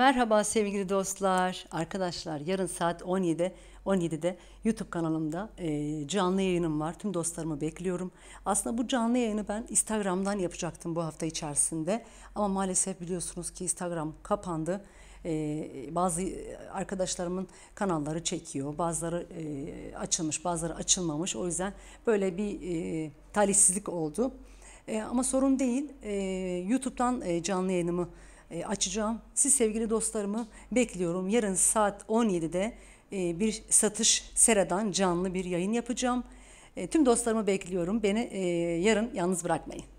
Merhaba sevgili dostlar, arkadaşlar. Yarın saat 17, 17'de YouTube kanalımda e, canlı yayınım var. Tüm dostlarımı bekliyorum. Aslında bu canlı yayını ben Instagram'dan yapacaktım bu hafta içerisinde. Ama maalesef biliyorsunuz ki Instagram kapandı. E, bazı arkadaşlarımın kanalları çekiyor. Bazıları e, açılmış, bazıları açılmamış. O yüzden böyle bir e, talihsizlik oldu. E, ama sorun değil. E, YouTube'dan e, canlı yayınımı e, açacağım. Siz sevgili dostlarımı bekliyorum. Yarın saat 17'de e, bir satış seradan canlı bir yayın yapacağım. E, tüm dostlarımı bekliyorum. Beni e, yarın yalnız bırakmayın.